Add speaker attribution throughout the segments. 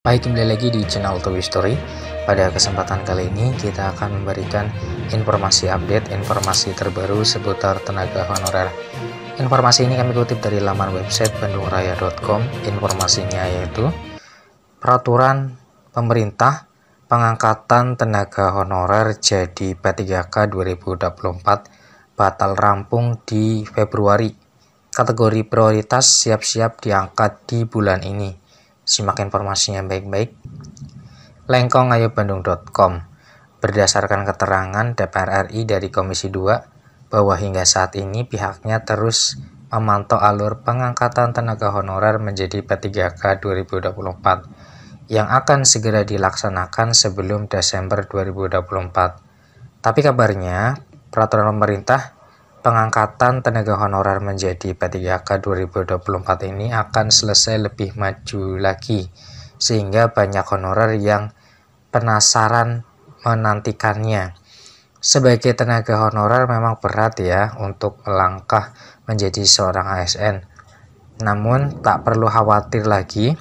Speaker 1: Baik kembali lagi di channel Toy Story Pada kesempatan kali ini kita akan memberikan informasi update, informasi terbaru seputar tenaga honorer Informasi ini kami kutip dari laman website bandungraya.com Informasinya yaitu Peraturan Pemerintah Pengangkatan Tenaga Honorer jadi P3K 2024 batal rampung di Februari Kategori prioritas siap-siap diangkat di bulan ini Simak informasinya baik-baik. Lengkongayobandung.com Berdasarkan keterangan DPR RI dari Komisi 2 bahwa hingga saat ini pihaknya terus memantau alur pengangkatan tenaga honorer menjadi P3K 2024 yang akan segera dilaksanakan sebelum Desember 2024. Tapi kabarnya, peraturan pemerintah pengangkatan tenaga honorer menjadi P3K 2024 ini akan selesai lebih maju lagi sehingga banyak honorer yang penasaran menantikannya. Sebagai tenaga honorer memang berat ya untuk melangkah menjadi seorang ASN. Namun tak perlu khawatir lagi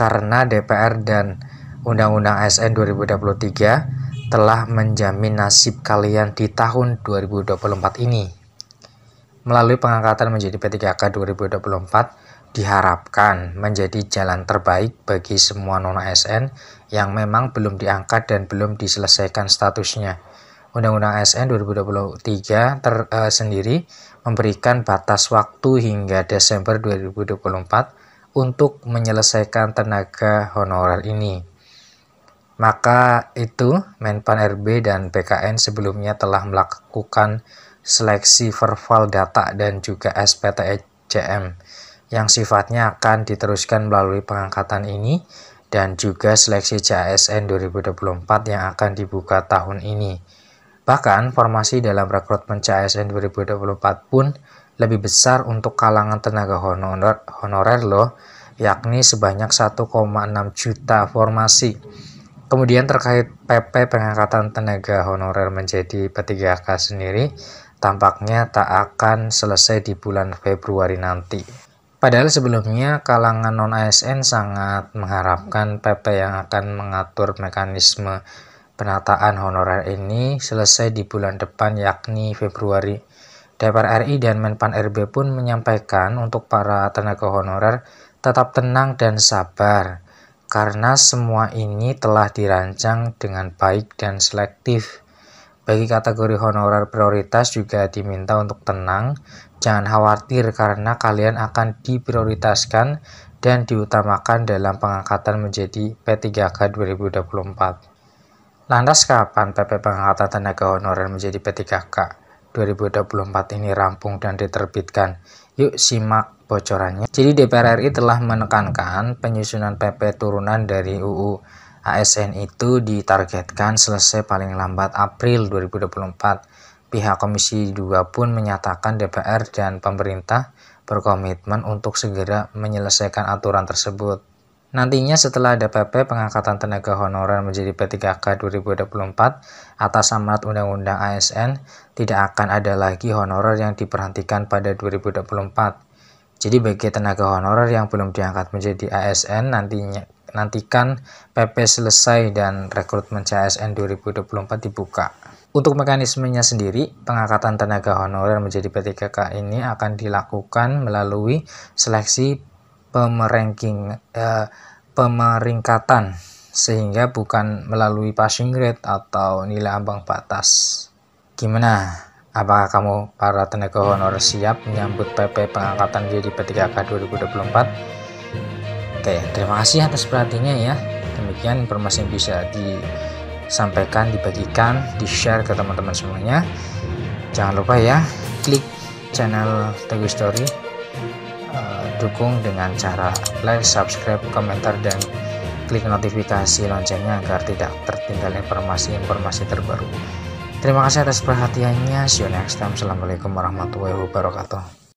Speaker 1: karena DPR dan Undang-Undang ASN 2023 telah menjamin nasib kalian di tahun 2024 ini melalui pengangkatan menjadi P3K 2024 diharapkan menjadi jalan terbaik bagi semua non ASN yang memang belum diangkat dan belum diselesaikan statusnya. Undang-Undang ASN 2023 ter, uh, sendiri memberikan batas waktu hingga Desember 2024 untuk menyelesaikan tenaga honorer ini. Maka itu Menpan RB dan BKN sebelumnya telah melakukan seleksi verbal data dan juga SPTECM yang sifatnya akan diteruskan melalui pengangkatan ini dan juga seleksi CASN 2024 yang akan dibuka tahun ini. Bahkan formasi dalam rekrutmen CASN 2024 pun lebih besar untuk kalangan tenaga honor honorer loh, yakni sebanyak 1,6 juta formasi. Kemudian terkait PP pengangkatan tenaga honorer menjadi P3K sendiri, tampaknya tak akan selesai di bulan Februari nanti. Padahal sebelumnya kalangan non-ASN sangat mengharapkan PP yang akan mengatur mekanisme penataan honorer ini selesai di bulan depan yakni Februari. DPR RI dan Menpan RB pun menyampaikan untuk para tenaga honorer tetap tenang dan sabar karena semua ini telah dirancang dengan baik dan selektif. Bagi kategori honorer prioritas juga diminta untuk tenang, jangan khawatir karena kalian akan diprioritaskan dan diutamakan dalam pengangkatan menjadi P3K 2024. Lantas kapan PP pengangkatan tenaga honorer menjadi P3K 2024 ini rampung dan diterbitkan? Yuk simak bocorannya. Jadi DPR RI telah menekankan penyusunan PP turunan dari UU ASN itu ditargetkan selesai paling lambat April 2024. Pihak Komisi 2 pun menyatakan DPR dan pemerintah berkomitmen untuk segera menyelesaikan aturan tersebut. Nantinya setelah DPP pengangkatan tenaga honorer menjadi P3K 2024 atas amanat Undang-Undang ASN, tidak akan ada lagi honorer yang diperhentikan pada 2024. Jadi bagi tenaga honorer yang belum diangkat menjadi ASN nantinya nantikan PP selesai dan rekrutmen CSN 2024 dibuka. Untuk mekanismenya sendiri, pengangkatan tenaga honorer menjadi P3K ini akan dilakukan melalui seleksi pemeranking eh, pemeringkatan sehingga bukan melalui passing grade atau nilai ambang batas. Gimana? Apakah kamu para tenaga honorer siap menyambut PP pengangkatan jadi P3K 2024? kita terima kasih atas perhatiannya ya demikian informasi yang bisa disampaikan dibagikan di share ke teman-teman semuanya jangan lupa ya klik channel Teguh Story eh, dukung dengan cara like subscribe komentar dan klik notifikasi loncengnya agar tidak tertinggal informasi-informasi terbaru terima kasih atas perhatiannya see you next time assalamualaikum warahmatullahi wabarakatuh